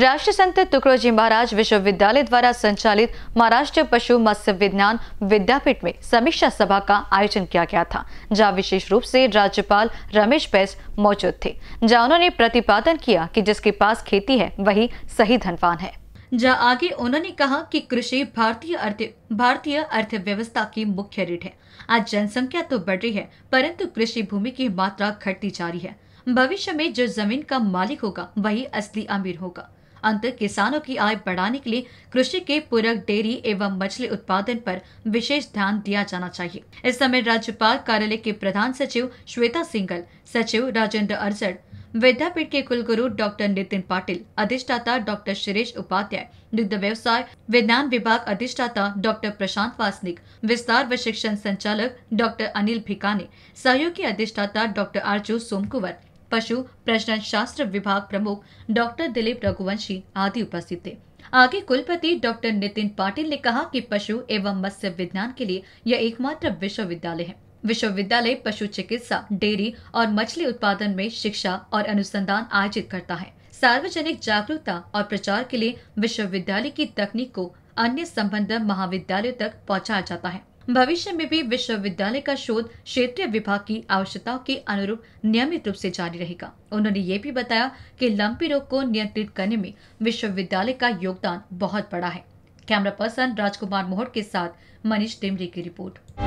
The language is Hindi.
राष्ट्र संत तुकड़ोजी महाराज विश्वविद्यालय द्वारा संचालित महाराष्ट्र पशु मत्स्य विज्ञान विद्यापीठ में समीक्षा सभा का आयोजन किया गया था जहाँ विशेष रूप से राज्यपाल रमेश बैस मौजूद थे जहाँ उन्होंने प्रतिपादन किया कि जिसके पास खेती है वही सही धनवान है जहाँ आगे उन्होंने कहा कि कृषि भारतीय अर्थ भारतीय अर्थव्यवस्था की मुख्य रीढ़ है आज जनसंख्या तो बढ़ रही है परंतु कृषि भूमि की मात्रा घटती जा रही है भविष्य में जो जमीन का मालिक होगा वही असली अमीर होगा अंत किसानों की आय बढ़ाने के लिए कृषि के पूरक डेयरी एवं मछली उत्पादन पर विशेष ध्यान दिया जाना चाहिए इस समय राज्यपाल कार्यालय के प्रधान सचिव श्वेता सिंगल सचिव राजेंद्र अरजड़ विद्यापीठ के कुलगुरु डॉक्टर नितिन पाटिल अधिष्ठाता डॉक्टर शिरीष उपाध्याय दुग्ध व्यवसाय विज्ञान विभाग अधिष्ठाता डॉक्टर प्रशांत वासनिक विस्तार व शिक्षण संचालक डॉक्टर अनिल भिकाने सहयोगी अधिष्ठाता डॉक्टर आरजू सोमकुवर पशु प्रजनन शास्त्र विभाग प्रमुख डॉक्टर दिलीप रघुवंशी आदि उपस्थित थे आगे कुलपति डॉक्टर नितिन पाटिल ने कहा कि पशु एवं मत्स्य विज्ञान के लिए यह एकमात्र विश्वविद्यालय है विश्वविद्यालय पशु चिकित्सा डेयरी और मछली उत्पादन में शिक्षा और अनुसंधान आयोजित करता है सार्वजनिक जागरूकता और प्रचार के लिए विश्वविद्यालय की तकनीक को अन्य संबंध महाविद्यालयों तक पहुंचाया जाता है भविष्य में भी विश्वविद्यालय का शोध क्षेत्रीय विभाग की आवश्यकताओं के अनुरूप नियमित रूप से जारी रहेगा उन्होंने ये भी बताया कि लंपी रोग को नियंत्रित करने में विश्वविद्यालय का योगदान बहुत बड़ा है कैमरा पर्सन राजकुमार मोहट के साथ मनीष टिमरी की रिपोर्ट